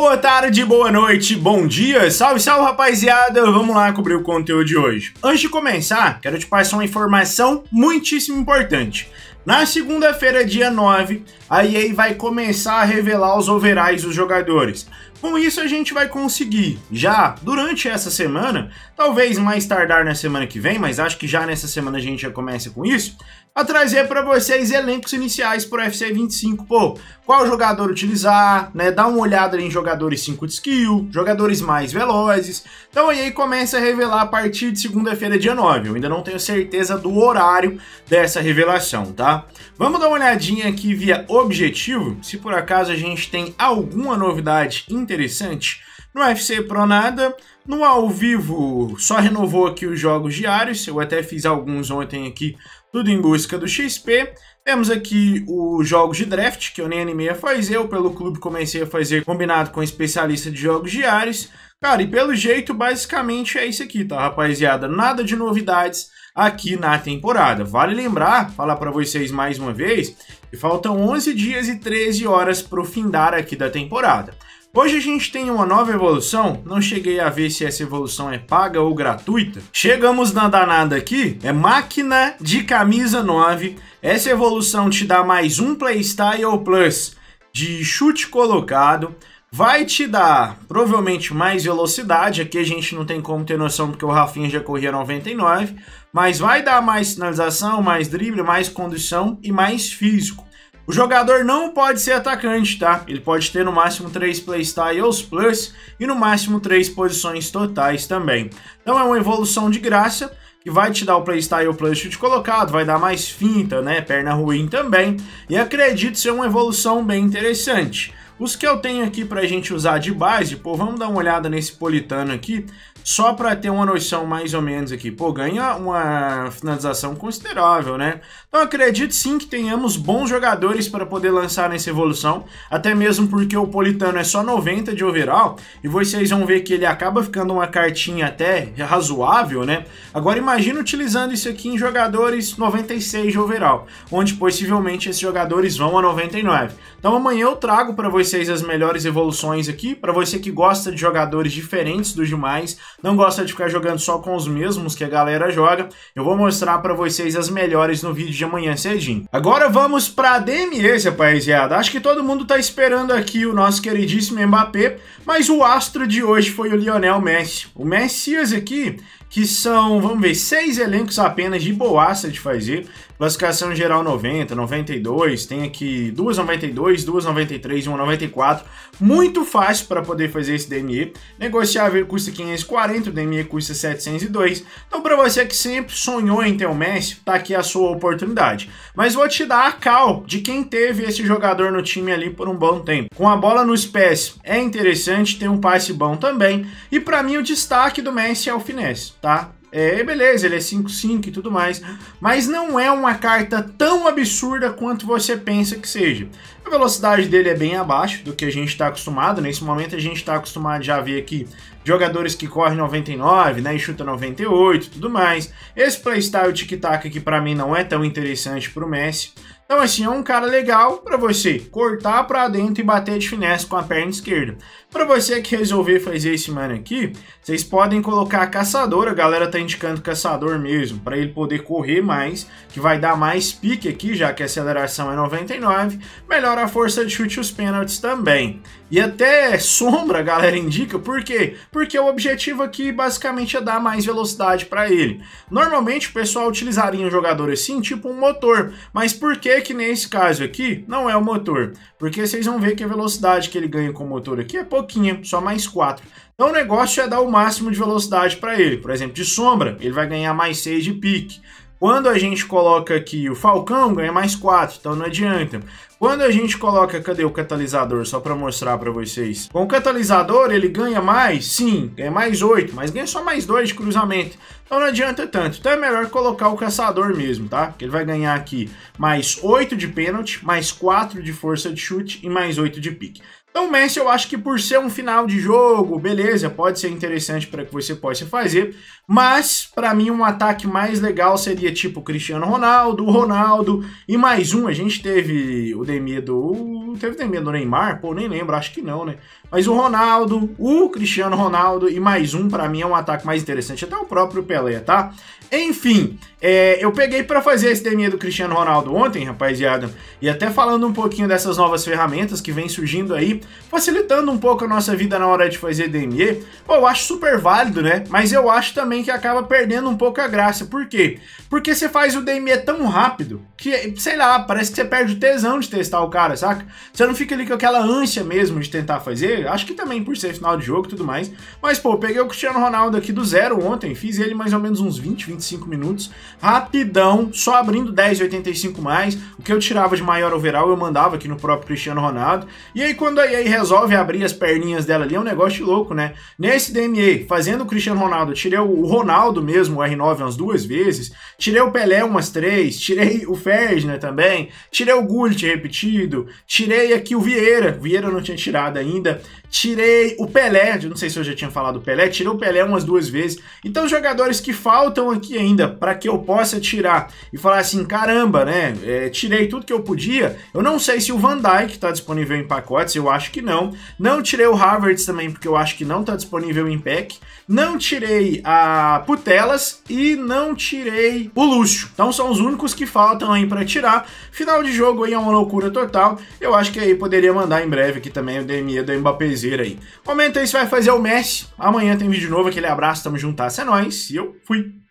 Boa tarde, boa noite, bom dia, salve, salve rapaziada, vamos lá cobrir o conteúdo de hoje. Antes de começar, quero te passar uma informação muitíssimo importante. Na segunda-feira, dia 9, a EA vai começar a revelar os overais dos jogadores. Com isso, a gente vai conseguir, já durante essa semana, talvez mais tardar na semana que vem, mas acho que já nessa semana a gente já começa com isso, a trazer para vocês elencos iniciais para o FC 25. Pô, qual jogador utilizar, né? Dá uma olhada em jogadores 5 de skill, jogadores mais velozes. Então aí começa a revelar a partir de segunda-feira, dia 9. Eu ainda não tenho certeza do horário dessa revelação, tá? Vamos dar uma olhadinha aqui via objetivo, se por acaso a gente tem alguma novidade interessante. No UFC Pro nada. No ao vivo, só renovou aqui os jogos diários. Eu até fiz alguns ontem aqui, tudo em busca do XP. Temos aqui os jogos de draft, que eu nem animei a fazer. Eu, pelo clube, comecei a fazer combinado com especialista de jogos diários. Cara, e pelo jeito, basicamente é isso aqui, tá, rapaziada? Nada de novidades aqui na temporada. Vale lembrar, falar para vocês mais uma vez, que faltam 11 dias e 13 horas para o findar aqui da temporada. Hoje a gente tem uma nova evolução, não cheguei a ver se essa evolução é paga ou gratuita. Chegamos na danada aqui, é máquina de camisa 9. Essa evolução te dá mais um Playstyle Plus de chute colocado, vai te dar provavelmente mais velocidade, aqui a gente não tem como ter noção porque o Rafinha já corria 99, mas vai dar mais sinalização, mais drible, mais condição e mais físico. O jogador não pode ser atacante, tá? Ele pode ter no máximo 3 playstyles plus e no máximo 3 posições totais também. Então é uma evolução de graça que vai te dar o playstyle plus chute colocado, vai dar mais finta, né? Perna ruim também. E acredito ser uma evolução bem interessante. Os que eu tenho aqui para a gente usar de base, pô, vamos dar uma olhada nesse Politano aqui. Só para ter uma noção mais ou menos aqui, pô, ganha uma finalização considerável, né? Então acredito sim que tenhamos bons jogadores para poder lançar nessa evolução, até mesmo porque o Politano é só 90 de overall, e vocês vão ver que ele acaba ficando uma cartinha até razoável, né? Agora imagina utilizando isso aqui em jogadores 96 de overall, onde possivelmente esses jogadores vão a 99. Então amanhã eu trago para vocês as melhores evoluções aqui, para você que gosta de jogadores diferentes dos demais, não gosta de ficar jogando só com os mesmos que a galera joga. Eu vou mostrar para vocês as melhores no vídeo de amanhã cedinho. Agora vamos para DMS, rapaziada. Acho que todo mundo tá esperando aqui o nosso queridíssimo Mbappé, mas o astro de hoje foi o Lionel Messi. O Messias aqui, que são, vamos ver, seis elencos apenas de boaça de fazer. Classificação geral 90, 92, tem aqui 2,92, 2,93 e 1,94. Muito fácil para poder fazer esse DME. Negociável custa 540. 40, o DME custa 702. Então, para você que sempre sonhou em ter o Messi, tá aqui a sua oportunidade. Mas vou te dar a cal de quem teve esse jogador no time ali por um bom tempo. Com a bola nos pés, é interessante, tem um passe bom também. E para mim, o destaque do Messi é o finesse, tá? É, beleza, ele é 5-5 e tudo mais, mas não é uma carta tão absurda quanto você pensa que seja. A velocidade dele é bem abaixo do que a gente está acostumado. Nesse momento a gente está acostumado já a ver aqui jogadores que correm 99, né, e chuta 98, tudo mais. Esse playstyle tic-tac aqui para mim não é tão interessante para o Messi. Então assim, é um cara legal para você cortar para dentro e bater de finesse com a perna esquerda. Para você que resolver fazer esse mano aqui, vocês podem colocar caçador, a galera tá indicando caçador mesmo, para ele poder correr mais, que vai dar mais pique aqui, já que a aceleração é 99. Melhor para a força de chute e os pênaltis também. E até sombra, a galera indica, por quê? Porque o objetivo aqui basicamente é dar mais velocidade para ele. Normalmente o pessoal utilizaria um jogador assim, tipo um motor, mas por que que nesse caso aqui não é o motor? Porque vocês vão ver que a velocidade que ele ganha com o motor aqui é pouquinha, só mais 4. Então o negócio é dar o máximo de velocidade para ele. Por exemplo, de sombra, ele vai ganhar mais 6 de pique. Quando a gente coloca aqui o Falcão, ganha mais 4, então não adianta. Quando a gente coloca, cadê o catalisador, só para mostrar para vocês. Com o catalisador ele ganha mais, sim, ganha mais 8, mas ganha só mais 2 de cruzamento. Então não adianta tanto, então é melhor colocar o caçador mesmo, tá? Que ele vai ganhar aqui mais 8 de pênalti, mais 4 de força de chute e mais 8 de pique. Então, Messi, eu acho que por ser um final de jogo, beleza, pode ser interessante para que você possa fazer, mas para mim um ataque mais legal seria tipo Cristiano Ronaldo, Ronaldo e mais um. A gente teve o Demir do. Teve o Demir do Neymar? Pô, nem lembro, acho que não, né? Mas o Ronaldo, o Cristiano Ronaldo e mais um, para mim é um ataque mais interessante, até o próprio Pelé, tá? Enfim, é, eu peguei para fazer esse Demir do Cristiano Ronaldo ontem, rapaziada, e até falando um pouquinho dessas novas ferramentas que vem surgindo aí facilitando um pouco a nossa vida na hora de fazer DME, pô, eu acho super válido, né? Mas eu acho também que acaba perdendo um pouco a graça. Por quê? Porque você faz o DME tão rápido que, sei lá, parece que você perde o tesão de testar o cara, saca? Você não fica ali com aquela ânsia mesmo de tentar fazer. Acho que também por ser final de jogo e tudo mais. Mas, pô, peguei o Cristiano Ronaldo aqui do zero ontem, fiz ele mais ou menos uns 20, 25 minutos, rapidão, só abrindo 10,85 mais. O que eu tirava de maior overall eu mandava aqui no próprio Cristiano Ronaldo. E aí, quando a e aí resolve abrir as perninhas dela ali, é um negócio louco, né? Nesse DMA, fazendo o Cristiano Ronaldo, tirei o Ronaldo mesmo, o R9, umas duas vezes, tirei o Pelé umas três, tirei o Ferdinand também, tirei o Gullit repetido, tirei aqui o Vieira, Vieira não tinha tirado ainda, Tirei o Pelé, não sei se eu já tinha falado o Pelé, tirei o Pelé umas duas vezes. Então, os jogadores que faltam aqui ainda, para que eu possa tirar e falar assim: caramba, né? É, tirei tudo que eu podia. Eu não sei se o Van Dyke está disponível em pacotes, eu acho que não. Não tirei o Harvard também, porque eu acho que não está disponível em pack. Não tirei a Putelas e não tirei o Lúcio. Então, são os únicos que faltam aí para tirar. Final de jogo aí é uma loucura total. Eu acho que aí poderia mandar em breve aqui também o DME do Mbappézinho aí. Comenta aí se vai fazer o Messi. Amanhã tem vídeo novo, aquele abraço, tamo juntas, tá? é nóis e eu fui.